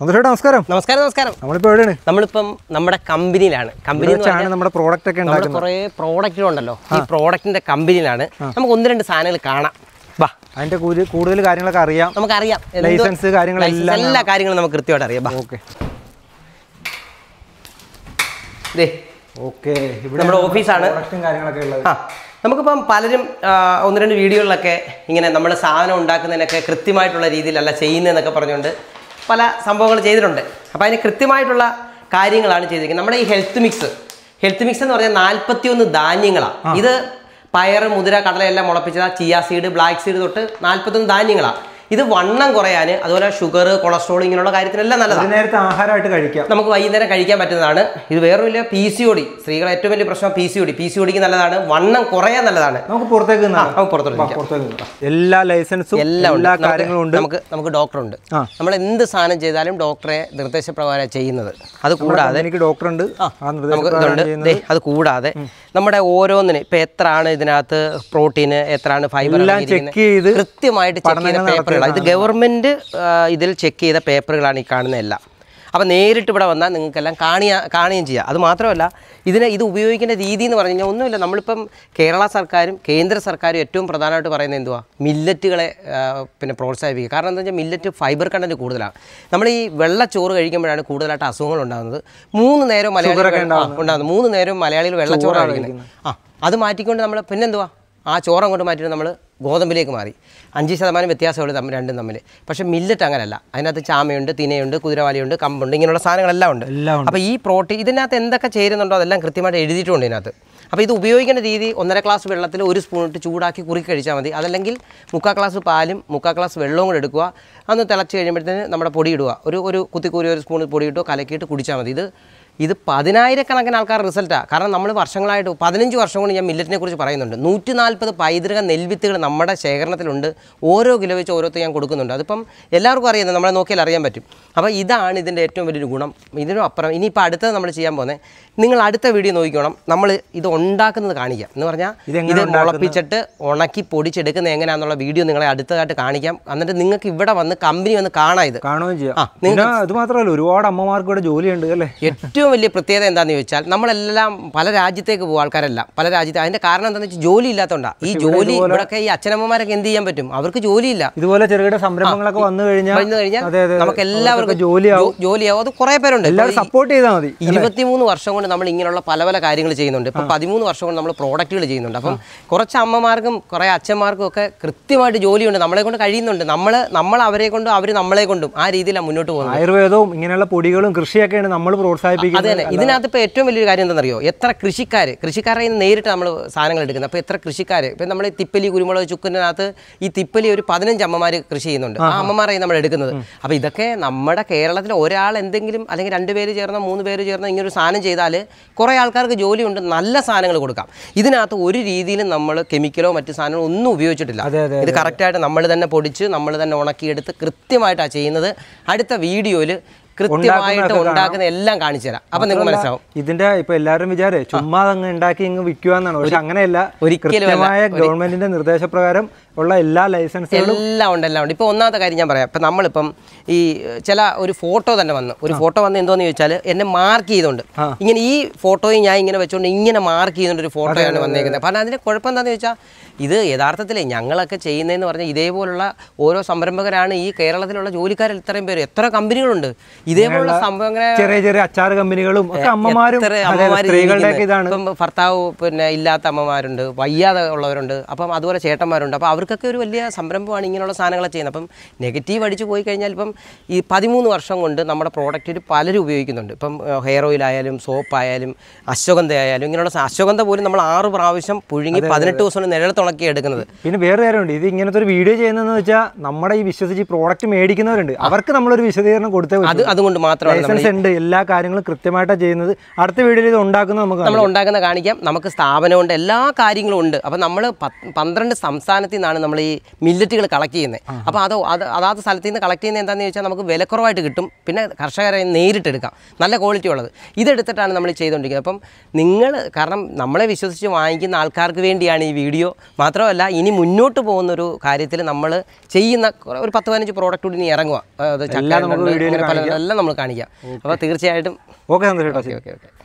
സന്തോഷേട്ടാ നമസ്കാരം നമസ്കാരം നമസ്കാരം നമ്മളിപ്പോൾ എവിടെയാണ് നമ്മളിപ്പം നമ്മുടെ കമ്പനിയിലാണ് കമ്പനി നമ്മുടെ പ്രോഡക്റ്റ് ഒക്കെ നമ്മുടെ കുറേ ഉണ്ടല്ലോ ഈ പ്രോഡക്റ്റിന്റെ കമ്പനിയിലാണ് നമുക്ക് ഒന്ന് രണ്ട് സാധനങ്ങൾ കാണാം വാ അതിന്റെ കൂടുതൽ കാര്യങ്ങളൊക്കെ അറിയാം നമുക്കറിയാം ലൈസൻസ് കാര്യങ്ങളെല്ലാം എല്ലാ കാര്യങ്ങളും നമുക്ക് കൃത്യമായിട്ട് അറിയാം ഓക്കെ ഓക്കെ ഇവിടെ നമ്മുടെ ഓഫീസാണ് കാര്യങ്ങളൊക്കെ ഉള്ളത് ആ നമുക്കിപ്പം പലരും ഒന്ന് രണ്ട് വീഡിയോകളിലൊക്കെ ഇങ്ങനെ നമ്മൾ സാധനം ഉണ്ടാക്കുന്നതിനൊക്കെ കൃത്യമായിട്ടുള്ള രീതിയിലല്ല ചെയ്യുന്നതെന്നൊക്കെ പറഞ്ഞുകൊണ്ട് പല സംഭവങ്ങൾ ചെയ്തിട്ടുണ്ട് അപ്പോൾ അതിന് കൃത്യമായിട്ടുള്ള കാര്യങ്ങളാണ് ചെയ്തിരിക്കുന്നത് നമ്മുടെ ഈ ഹെൽത്ത് മിക്സ് ഹെൽത്ത് മിക്സ് എന്ന് പറഞ്ഞാൽ നാൽപ്പത്തിയൊന്ന് ധാന്യങ്ങളാണ് ഇത് പയർ മുതിര കടല എല്ലാം മുളപ്പിച്ചത് ചിയ സീഡ് ബ്ലാക്ക് സീഡ് തൊട്ട് നാൽപ്പത്തൊന്ന് ധാന്യങ്ങളാണ് ഇത് വണ്ണം കുറയാൻ അതുപോലെ ഷുഗർ കൊളസ്ട്രോൾ ഇങ്ങനെയുള്ള കാര്യത്തിനെല്ലാം നല്ലതാണ് നേരത്തെ ആഹാരമായിട്ട് കഴിക്കാം നമുക്ക് വൈകുന്നേരം കഴിക്കാൻ പറ്റുന്നതാണ് ഇത് വേറെ വലിയ പി സി ഒടി സ്ത്രീകൾ ഏറ്റവും വലിയ പ്രശ്നം P C O D P C ഒടിക്ക് നല്ലതാണ് വണ്ണം കുറയാൻ നല്ലതാണ് നമുക്ക് പുറത്തേക്ക് എല്ലാ ലൈസൻസും എല്ലാ കാര്യങ്ങളും ഉണ്ട് നമുക്ക് നമുക്ക് ഡോക്ടറുണ്ട് നമ്മൾ എന്ത് സാധനം ചെയ്താലും ഡോക്ടറെ നിർദ്ദേശപ്രകാരം ചെയ്യുന്നത് അത് കൂടാതെ എനിക്ക് ഡോക്ടറുണ്ട് അത് കൂടാതെ നമ്മുടെ ഓരോന്നിനും ഇപ്പൊ എത്രയാണ് ഇതിനകത്ത് പ്രോട്ടീന് എത്രയാണ് ഫൈബർ കൃത്യമായിട്ട് ചെക്ക് ചെയ്ത് പേപ്പർ പേപ്പറുകളാണ് ഇത് ഗവൺമെൻറ് ഇതിൽ ചെക്ക് ചെയ്ത പേപ്പറുകളാണ് ഈ കാണുന്ന എല്ലാം അപ്പോൾ നേരിട്ട് ഇവിടെ വന്നാൽ നിങ്ങൾക്കെല്ലാം കാണിയ കാണുകയും ചെയ്യാം അത് മാത്രമല്ല ഇതിനെ ഇത് ഉപയോഗിക്കേണ്ട രീതി എന്ന് പറഞ്ഞു കഴിഞ്ഞാൽ ഒന്നുമില്ല നമ്മളിപ്പം കേരള സർക്കാരും കേന്ദ്ര സർക്കാരും ഏറ്റവും പ്രധാനമായിട്ട് പറയുന്നത് എന്തുവാ മില്ലറ്റുകളെ പിന്നെ പ്രോത്സാഹിപ്പിക്കുക കാരണം എന്താ വെച്ചാൽ മില്ലറ്റ് ഫൈബർ കണ്ടൻറ്റ് കൂടുതലാണ് നമ്മൾ ഈ വെള്ള ചോറ് കഴിക്കുമ്പോഴാണ് കൂടുതലായിട്ട് അസുഖങ്ങൾ ഉണ്ടാകുന്നത് മൂന്ന് നേരം മലയാളികൾ ഉണ്ടാകുന്നത് മൂന്ന് നേരം മലയാളികൾ വെള്ളച്ചോറാണ് കഴിക്കുന്നത് ആ അത് മാറ്റിക്കൊണ്ട് നമ്മൾ പിന്നെന്തുവാ ആ ചോറ് അങ്ങോട്ട് മാറ്റിയിട്ട് നമ്മൾ ഗോതമ്പിലേക്ക് മാറി അഞ്ച് ശതമാനം വ്യത്യാസമുള്ളൂ തമ്മിൽ രണ്ടും തമ്മിൽ പക്ഷേ മില്ലറ്റ് അങ്ങനെയല്ല അതിനകത്ത് ചാമയുണ്ട് തിനയുണ്ട് കുതിരവാലിയുണ്ട് കമ്പുണ്ട് ഇങ്ങനെയുള്ള സാധനങ്ങളെല്ലാം ഉണ്ട് അപ്പോൾ ഈ പ്രോട്ടീൻ ഇതിനകത്ത് എന്തൊക്കെ ചേരുന്നുണ്ടോ അതെല്ലാം കൃത്യമായിട്ട് എഴുതിയിട്ടുണ്ട് ഇതിനകത്ത് അപ്പോൾ ഇത് ഉപയോഗിക്കേണ്ട രീതി ഒന്നര ഗ്ലാസ് വെള്ളത്തിൽ ഒരു സ്പൂൺ ഇട്ട് ചൂടാക്കി കുറുക്കി കഴിച്ചാൽ മതി അതല്ലെങ്കിൽ മുക്കാൽ ഗ്ലാസ് പാലും മുക്കാൽ ഗ്ലാസ് വെള്ളവും കൂടെ എടുക്കുക അന്ന് തിളച്ച് കഴിയുമ്പോഴത്തേന് നമ്മുടെ പൊടി ഇടുക ഒരു ഒരു കുത്തിക്കൂരി ഒരു സ്പൂൺ പൊടി ഇട്ടോ കലക്കിയിട്ട് കുടിച്ചാൽ മതി ഇത് ഇത് പതിനായിരക്കണക്കിന് ആൾക്കാർ റിസൾട്ടാണ് കാരണം നമ്മൾ വർഷങ്ങളായിട്ട് പതിനഞ്ച് വർഷം കൊണ്ട് ഞാൻ മില്ലറ്റിനെ കുറിച്ച് പറയുന്നുണ്ട് നൂറ്റി നാൽപ്പത് പൈതൃക നെൽവിത്തുകൾ നമ്മുടെ ശേഖരണത്തിലുണ്ട് ഓരോ കിലോ വെച്ച് ഓരോരുത്തർ ഞാൻ കൊടുക്കുന്നുണ്ട് അതിപ്പം എല്ലാവർക്കും അറിയുന്നത് നമ്മളെ നോക്കിയാൽ അറിയാൻ പറ്റും അപ്പോൾ ഇതാണ് ഇതിൻ്റെ ഏറ്റവും വലിയൊരു ഗുണം ഇതിനും അപ്പുറം ഇനിയിപ്പോൾ അടുത്തത് നമ്മൾ ചെയ്യാൻ പോകുന്നത് നിങ്ങൾ അടുത്ത വീഡിയോ നോക്കിക്കോണം നമ്മൾ ഇത് ഉണ്ടാക്കുന്നത് കാണിക്കാം എന്ന് പറഞ്ഞാൽ ഇത് മുളപ്പിച്ചിട്ട് ഉണക്കി പൊടിച്ചെടുക്കുന്നത് എങ്ങനെയാണെന്നുള്ള വീഡിയോ നിങ്ങളെ അടുത്തതായിട്ട് കാണിക്കാം എന്നിട്ട് നിങ്ങൾക്ക് ഇവിടെ വന്ന് കമ്പനി വന്ന് കാണാം ഇത് കാണുകയും ചെയ്യാം ഒരുപാട് അമ്മമാർക്ക് ഇവിടെ ജോലിയുണ്ട് അല്ലേ ഏറ്റവും ഏറ്റവും വലിയ പ്രത്യേകത എന്താണെന്ന് ചോദിച്ചാൽ നമ്മളെല്ലാം പല രാജ്യത്തേക്ക് പോകും ആൾക്കാരല്ല പല രാജ്യത്തെ അതിന്റെ കാരണം എന്താണെന്ന് വെച്ചാൽ ജോലി ഇല്ലാത്തതുകൊണ്ടാണ് ഈ ജോലി ഇവിടെയൊക്കെ ഈ അച്ഛനമ്മമാരൊക്കെ എന്ത് ചെയ്യാൻ പറ്റും അവർക്ക് ജോലിയില്ല ഇതുപോലെ ചെറുകിട സംരംഭങ്ങളൊക്കെ വന്നു കഴിഞ്ഞാൽ വന്നു കഴിഞ്ഞാൽ നമുക്ക് എല്ലാവർക്കും ജോലിയാവും ജോലിയാവും അത് കുറേ പേരുണ്ട് എല്ലാവരും സപ്പോർട്ട് ചെയ്താൽ മതി ഇരുപത്തിമൂന്ന് വർഷം കൊണ്ട് നമ്മൾ ഇങ്ങനെയുള്ള പല പല കാര്യങ്ങൾ ചെയ്യുന്നുണ്ട് ഇപ്പം പതിമൂന്ന് വർഷം കൊണ്ട് നമ്മൾ പ്രോഡക്റ്റുകൾ ചെയ്യുന്നുണ്ട് അപ്പം കുറച്ച് അമ്മമാർക്കും കുറേ അച്ഛന്മാർക്കും ഒക്കെ കൃത്യമായിട്ട് ജോലിയുണ്ട് നമ്മളെ കൊണ്ട് കഴിയുന്നുണ്ട് നമ്മൾ നമ്മൾ അവരെ കൊണ്ടും അവർ നമ്മളെ കൊണ്ടും ആ രീതിയിലാണ് മുന്നോട്ട് പോകുന്നത് ആയുർവേദവും ഇങ്ങനെയുള്ള പൊടികളും കൃഷിയൊക്കെയാണ് നമ്മൾ പ്രോത്സാഹിപ്പിക്കുന്നത് അതെ ഇതിനകത്ത് ഇപ്പോൾ ഏറ്റവും വലിയൊരു കാര്യം എന്താണെന്നറിയോ എത്ര കൃഷിക്കാർ കൃഷിക്കാരെ നേരിട്ട് നമ്മൾ സാധനങ്ങൾ എടുക്കുന്നത് അപ്പോൾ എത്ര കൃഷിക്കാർ ഇപ്പം നമ്മൾ തിപ്പലി കുരുമുളക് ചുക്കിനകത്ത് ഈ തിപ്പലി ഒരു പതിനഞ്ച് അമ്മമാർ കൃഷി ചെയ്യുന്നുണ്ട് ആ അമ്മമാരായി നമ്മൾ എടുക്കുന്നത് അപ്പോൾ ഇതൊക്കെ നമ്മുടെ കേരളത്തിൽ ഒരാൾ എന്തെങ്കിലും അല്ലെങ്കിൽ രണ്ട് പേര് ചേർന്ന മൂന്ന് പേര് ചേർന്ന ഇങ്ങനൊരു സാധനം ചെയ്താൽ കുറേ ആൾക്കാർക്ക് ജോലിയുണ്ട് നല്ല സാധനങ്ങൾ കൊടുക്കാം ഇതിനകത്ത് ഒരു രീതിയിലും നമ്മൾ കെമിക്കലോ മറ്റു സാധനങ്ങളോ ഒന്നും ഉപയോഗിച്ചിട്ടില്ല ഇത് കറക്റ്റായിട്ട് നമ്മൾ തന്നെ പൊടിച്ച് നമ്മൾ തന്നെ ഉണക്കിയെടുത്ത് കൃത്യമായിട്ടാണ് ചെയ്യുന്നത് അടുത്ത വീഡിയോയിൽ കൃത്യമായിട്ട് ഉണ്ടാക്കുന്ന എല്ലാം കാണിച്ചു തരാം അപ്പൊ നിങ്ങൾ മനസ്സിലാവും ഇതിന്റെ ഇപ്പൊ എല്ലാവരും വിചാരം ചുമ്മാ അങ്ങ് ഉണ്ടാക്കി ഇങ്ങ് വിൽക്കുവാന്നാണ് പക്ഷെ അങ്ങനെയല്ല കൃത്യമായ ഗവൺമെന്റിന്റെ നിർദ്ദേശപ്രകാരം ഉള്ള എല്ലാ ലൈസൻസുകളും എല്ലാം ഉണ്ട് എല്ലാം ഉണ്ട് ഇപ്പൊ ഒന്നാമത്തെ കാര്യം ഞാൻ പറയാം ഇപ്പൊ നമ്മളിപ്പം ഈ ചില ഒരു ഫോട്ടോ തന്നെ വന്നു ഒരു ഫോട്ടോ വന്ന് എന്തോന്ന് ചോദിച്ചാൽ എന്നെ മാർക്ക് ചെയ്തുണ്ട് ഇങ്ങനെ ഈ ഫോട്ടോയും ഞാൻ ഇങ്ങനെ വെച്ചോണ്ട് ഇങ്ങനെ മാർക്ക് ചെയ്തുകൊണ്ട് ഒരു ഫോട്ടോയാണ് വന്നേക്കുന്നത് കാരണം അതിന്റെ കുഴപ്പം എന്താണെന്ന് ചോദിച്ചാൽ ഇത് യഥാർത്ഥത്തിൽ ഞങ്ങളൊക്കെ ചെയ്യുന്നതെന്ന് പറഞ്ഞാൽ ഇതേപോലുള്ള ഓരോ സംരംഭകരാണ് ഈ കേരളത്തിലുള്ള ജോലിക്കാരിൽ ഇത്രയും പേര് എത്ര കമ്പനികളുണ്ട് ഇതേപോലുള്ള സംഭവം ചെറിയ ചെറിയ അച്ചാർ കമ്പനികളും അമ്മമാരും ഭർത്താവ് പിന്നെ ഇല്ലാത്ത അമ്മമാരുണ്ട് വയ്യാതെ ഉള്ളവരുണ്ട് അപ്പം അതുപോലെ ചേട്ടന്മാരുണ്ട് അപ്പം അവർക്കൊക്കെ ഒരു വലിയ സംരംഭമാണ് ഇങ്ങനെയുള്ള സാധനങ്ങളെ ചെയ്യുന്നത് അപ്പം നെഗറ്റീവ് അടിച്ചു പോയി കഴിഞ്ഞാൽ ഇപ്പം ഈ പതിമൂന്ന് വർഷം കൊണ്ട് നമ്മുടെ പ്രോഡക്റ്റിൽ പലരും ഉപയോഗിക്കുന്നുണ്ട് ഇപ്പം ഹെയർ ഓയിൽ ആയാലും സോപ്പ് ആയാലും ഇങ്ങനെയുള്ള അശ്വഗന്ധ പോലും നമ്മൾ ആറ് പ്രാവശ്യം പുഴുങ്ങി പതിനെട്ട് ദിവസം നിഴലത്തോളം ഉണക്കി എടുക്കുന്നത് പിന്നെ വേറെ കാര്യമുണ്ട് ഇത് ഇങ്ങനത്തെ ഒരു വീഡിയോ ചെയ്യുന്നതെന്ന് വെച്ചാൽ നമ്മുടെ ഈ വിശ്വസിച്ച് പ്രോഡക്റ്റ് മേടിക്കുന്നവരുണ്ട് അവർക്ക് നമ്മളൊരു വിശദീകരണം കൊടുത്തേ അത് അതുകൊണ്ട് മാത്രമാണ് ഉണ്ട് എല്ലാ കാര്യങ്ങളും കൃത്യമായിട്ടാണ് ചെയ്യുന്നത് അടുത്ത വീഡിയോയിൽ ഇത് ഉണ്ടാക്കുന്നത് നമുക്ക് നമ്മൾ ഉണ്ടാക്കുന്ന കാണിക്കാം നമുക്ക് സ്ഥാപനമുണ്ട് എല്ലാ കാര്യങ്ങളും ഉണ്ട് അപ്പോൾ നമ്മൾ പന്ത്രണ്ട് സംസ്ഥാനത്തിൽ നിന്നാണ് നമ്മൾ ഈ മില്ലറ്റുകൾ കളക്ട് ചെയ്യുന്നത് അപ്പോൾ അത് അതാത് സ്ഥലത്ത് നിന്ന് കളക്ട് ചെയ്യുന്നത് എന്താണെന്ന് ചോദിച്ചാൽ നമുക്ക് വിലക്കുറവായിട്ട് കിട്ടും പിന്നെ കർഷകരെ നേരിട്ട് എടുക്കാം നല്ല ക്വാളിറ്റി ഉള്ളത് ഇതെടുത്തിട്ടാണ് നമ്മൾ ചെയ്തുകൊണ്ടിരിക്കുന്നത് അപ്പം നിങ്ങൾ കാരണം നമ്മളെ വിശ്വസിച്ച് വാങ്ങിക്കുന്ന ആൾക്കാർക്ക് വേണ്ടിയാണ് ഈ വീഡിയോ മാത്രമല്ല ഇനി മുന്നോട്ട് പോകുന്ന ഒരു കാര്യത്തിൽ നമ്മൾ ചെയ്യുന്ന ഒരു പത്ത് പതിനഞ്ച് പ്രോഡക്റ്റ് കൂടി ഇനി ഇറങ്ങുക എല്ലാം നമ്മൾ കാണിക്കാം അപ്പോൾ തീർച്ചയായിട്ടും ഓക്കെ ഓക്കെ ഓക്കെ